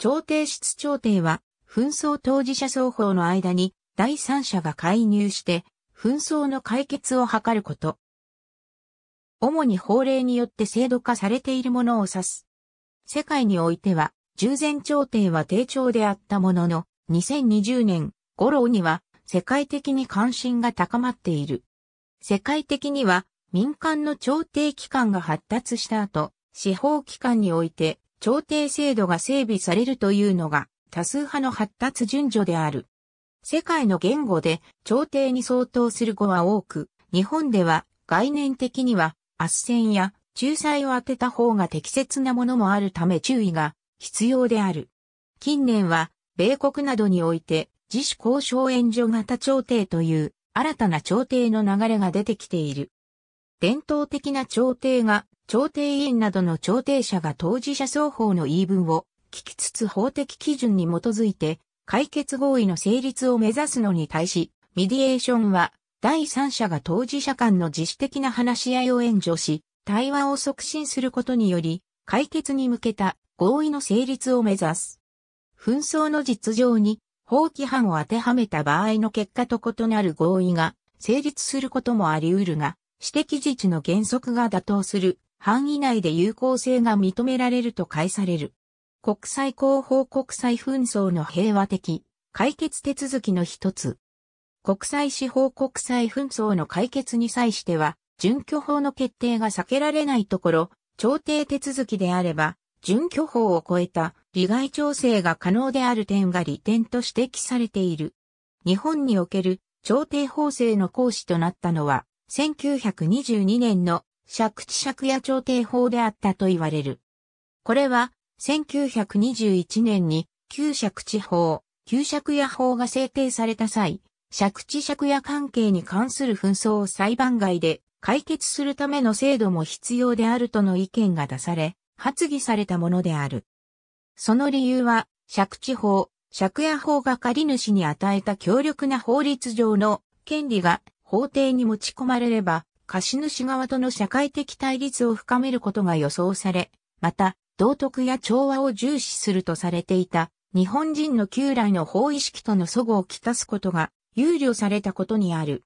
朝廷室朝廷は、紛争当事者双方の間に第三者が介入して、紛争の解決を図ること。主に法令によって制度化されているものを指す。世界においては、従前調停は低調であったものの、2020年頃には世界的に関心が高まっている。世界的には民間の調停機関が発達した後、司法機関において朝廷制度が整備されるというのが多数派の発達順序である。世界の言語で朝廷に相当する語は多く、日本では概念的には圧旋や仲裁を当てた方が適切なものもあるため注意が必要である。近年は米国などにおいて自主交渉援助型朝廷という新たな朝廷の流れが出てきている。伝統的な朝廷が調停委員などの調停者が当事者双方の言い分を聞きつつ法的基準に基づいて解決合意の成立を目指すのに対し、ミディエーションは第三者が当事者間の自主的な話し合いを援助し、対話を促進することにより、解決に向けた合意の成立を目指す。紛争の実情に法規範を当てはめた場合の結果と異なる合意が成立することもあり得るが、私的自治の原則が妥当する範囲内で有効性が認められると解される。国際広報国際紛争の平和的解決手続きの一つ。国際司法国際紛争の解決に際しては、準拠法の決定が避けられないところ、調停手続きであれば、準拠法を超えた利害調整が可能である点が利点と指摘されている。日本における調停法制の講師となったのは、1922年の借地借家調停法であったと言われる。これは、1921年に、旧借地法、旧借家法が制定された際、借地借家関係に関する紛争を裁判外で解決するための制度も必要であるとの意見が出され、発議されたものである。その理由は、借地法、借家法が借主に与えた強力な法律上の権利が法廷に持ち込まれれば、貸主側との社会的対立を深めることが予想され、また、道徳や調和を重視するとされていた、日本人の旧来の法意識との祖語をきたすことが、憂慮されたことにある。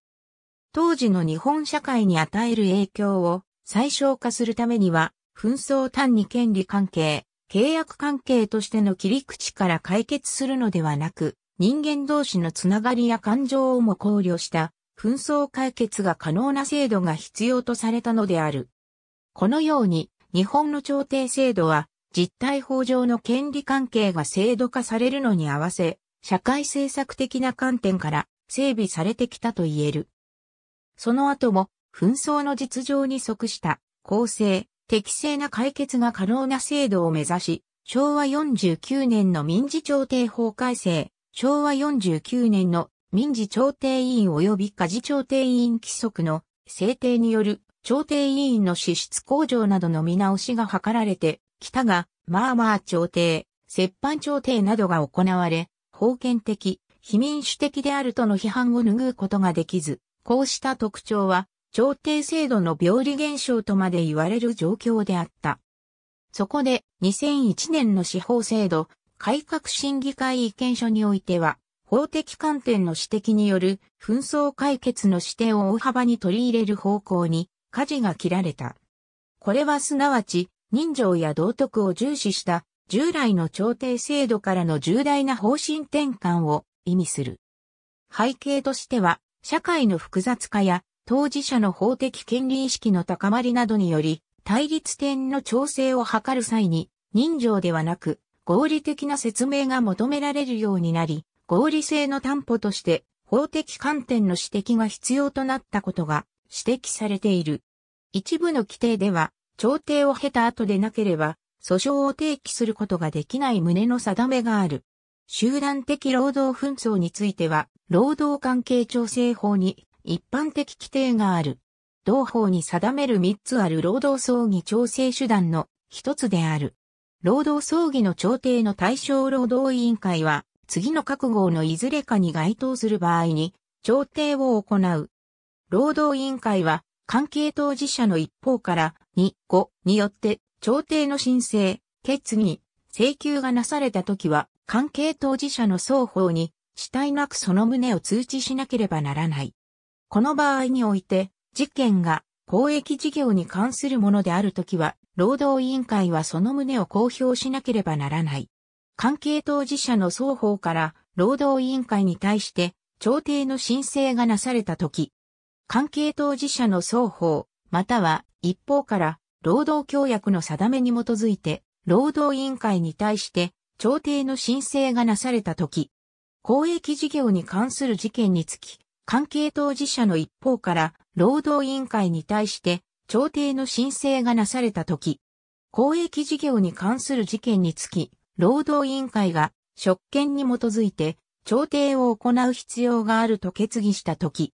当時の日本社会に与える影響を最小化するためには、紛争単に権利関係、契約関係としての切り口から解決するのではなく、人間同士のつながりや感情をも考慮した紛争解決が可能な制度が必要とされたのである。このように、日本の朝廷制度は、実態法上の権利関係が制度化されるのに合わせ、社会政策的な観点から整備されてきたと言える。その後も、紛争の実情に即した公正、適正な解決が可能な制度を目指し、昭和49年の民事調停法改正、昭和49年の民事調停委員及び家事調停委員規則の制定による調停委員の支出向上などの見直しが図られてきたが、まあまあ調停、折半調停などが行われ、封建的、非民主的であるとの批判を拭うことができず、こうした特徴は、調停制度の病理現象とまで言われる状況であった。そこで、2001年の司法制度、改革審議会意見書においては、法的観点の指摘による紛争解決の視点を大幅に取り入れる方向に舵が切られた。これはすなわち人情や道徳を重視した従来の朝廷制度からの重大な方針転換を意味する。背景としては社会の複雑化や当事者の法的権利意識の高まりなどにより対立点の調整を図る際に人情ではなく合理的な説明が求められるようになり、合理性の担保として法的観点の指摘が必要となったことが指摘されている。一部の規定では、調停を経た後でなければ、訴訟を提起することができない旨の定めがある。集団的労働紛争については、労働関係調整法に一般的規定がある。同法に定める3つある労働争議調整手段の一つである。労働争議の調停の対象労働委員会は、次の各号のいずれかに該当する場合に、調停を行う。労働委員会は、関係当事者の一方から、2、5によって、調停の申請、決議、請求がなされたときは、関係当事者の双方に、死体なくその旨を通知しなければならない。この場合において、事件が公益事業に関するものであるときは、労働委員会はその旨を公表しなければならない。関係当事者の双方から労働委員会に対して調停の申請がなされたとき、関係当事者の双方、または一方から労働協約の定めに基づいて、労働委員会に対して調停の申請がなされたとき、公益事業に関する事件につき、関係当事者の一方から労働委員会に対して調停の申請がなされたとき、公益事業に関する事件につき、労働委員会が職権に基づいて調停を行う必要があると決議したとき、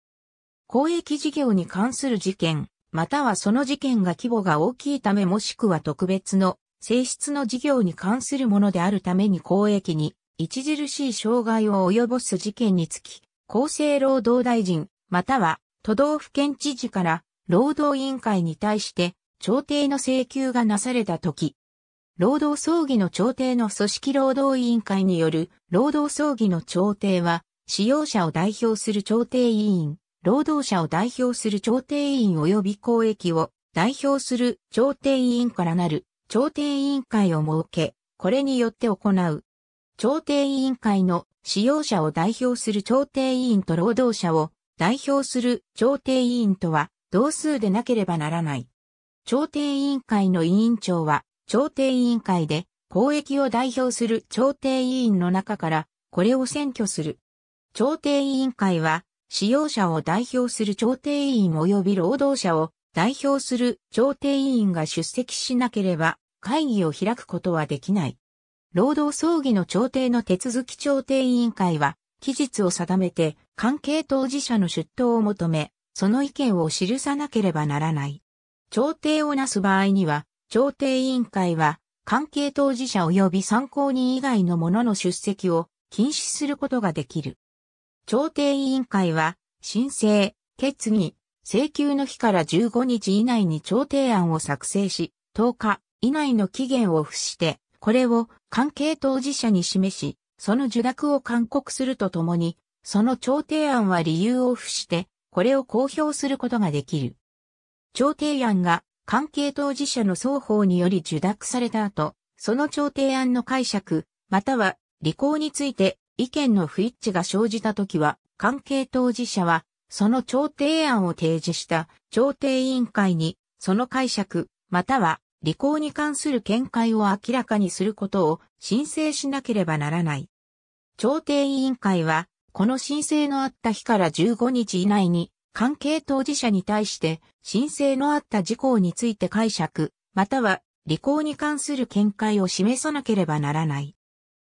公益事業に関する事件、またはその事件が規模が大きいためもしくは特別の性質の事業に関するものであるために公益に著しい障害を及ぼす事件につき、厚生労働大臣、または都道府県知事から労働委員会に対して調停の請求がなされたとき、労働葬儀の調停の組織労働委員会による労働葬儀の調停は、使用者を代表する調停委員、労働者を代表する調停委員及び公益を代表する調停委員からなる調停委員会を設け、これによって行う。調停委員会の使用者を代表する調停委員と労働者を代表する調停委員とは同数でなければならない。調停委員会の委員長は朝廷委員会で、公益を代表する朝廷委員の中から、これを選挙する。朝廷委員会は、使用者を代表する朝廷委員及び労働者を代表する朝廷委員が出席しなければ会議を開くことはできない。労働葬儀の朝廷の手続き朝廷委員会は、期日を定めて関係当事者の出頭を求め、その意見を記さなければならない。朝廷をなす場合には、調停委員会は、関係当事者及び参考人以外の者の出席を禁止することができる。調停委員会は、申請、決議、請求の日から15日以内に調停案を作成し、10日以内の期限を付して、これを関係当事者に示し、その受諾を勧告するとともに、その調停案は理由を付して、これを公表することができる。調停案が関係当事者の双方により受諾された後、その調停案の解釈、または履行について意見の不一致が生じたときは、関係当事者は、その調停案を提示した調停委員会に、その解釈、または履行に関する見解を明らかにすることを申請しなければならない。調停委員会は、この申請のあった日から15日以内に、関係当事者に対して申請のあった事項について解釈、または履行に関する見解を示さなければならない。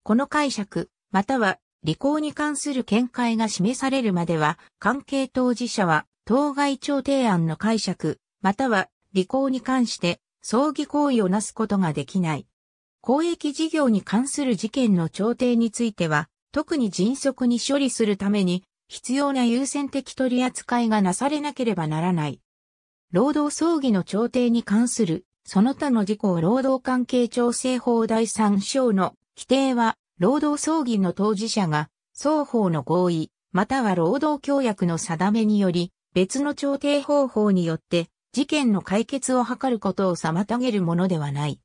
この解釈、または履行に関する見解が示されるまでは、関係当事者は当該調停案の解釈、または履行に関して葬儀行為をなすことができない。公益事業に関する事件の調停については、特に迅速に処理するために必要な優先的取り扱いがなされなければならない。労働争議の調停に関する、その他の事項労働関係調整法第3章の規定は、労働争議の当事者が、双方の合意、または労働協約の定めにより、別の調停方法によって、事件の解決を図ることを妨げるものではない。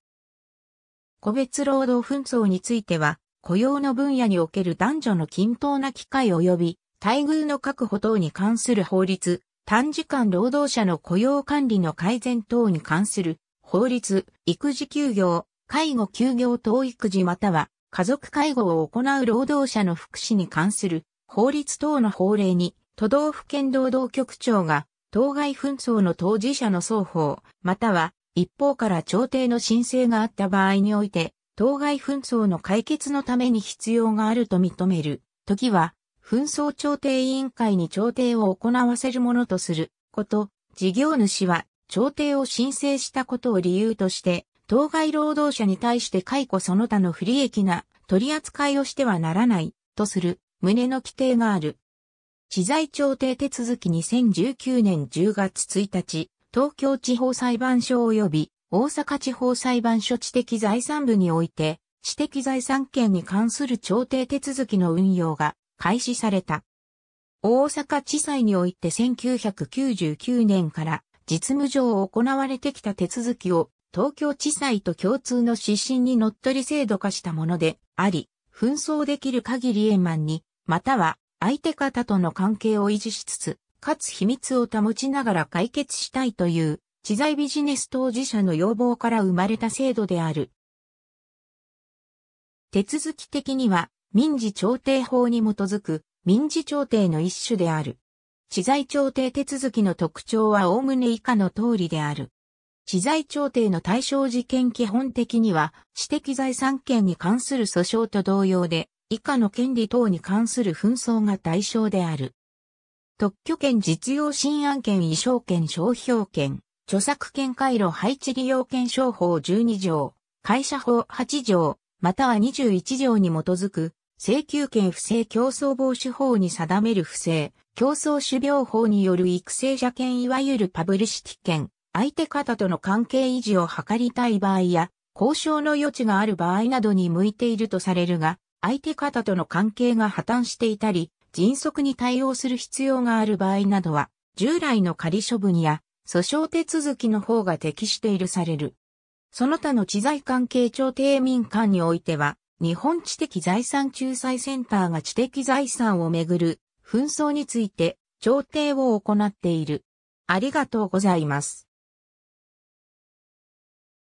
個別労働紛争については、雇用の分野における男女の均等な機会及び待遇の確保等に関する法律、短時間労働者の雇用管理の改善等に関する法律、育児休業、介護休業等育児または家族介護を行う労働者の福祉に関する法律等の法令に都道府県労働局長が当該紛争の当事者の双方、または一方から調停の申請があった場合において、当該紛争の解決のために必要があると認める、時は、紛争調停委員会に調停を行わせるものとすること、事業主は調停を申請したことを理由として、当該労働者に対して解雇その他の不利益な取り扱いをしてはならないとする旨の規定がある。知財調停手続き2019年10月1日、東京地方裁判所及び大阪地方裁判所知的財産部において、知的財産権に関する調停手続きの運用が開始された。大阪地裁において1999年から実務上行われてきた手続きを東京地裁と共通の指針にのっとり制度化したものであり、紛争できる限り円満に、または相手方との関係を維持しつつ、かつ秘密を保ちながら解決したいという、知財ビジネス当事者の要望から生まれた制度である。手続き的には、民事調停法に基づく民事調停の一種である。知財調停手続きの特徴は概ね以下の通りである。知財調停の対象事件基本的には知的財産権に関する訴訟と同様で、以下の権利等に関する紛争が対象である。特許権実用新案権移植権商標権、著作権回路配置利用権商法12条、会社法8条、または21条に基づく請求権不正競争防止法に定める不正、競争種苗法による育成者権いわゆるパブリシティ権、相手方との関係維持を図りたい場合や、交渉の余地がある場合などに向いているとされるが、相手方との関係が破綻していたり、迅速に対応する必要がある場合などは、従来の仮処分や訴訟手続きの方が適しているされる。その他の知財関係調停民間においては、日本知的財産仲裁センターが知的財産をめぐる紛争について調停を行っている。ありがとうございます。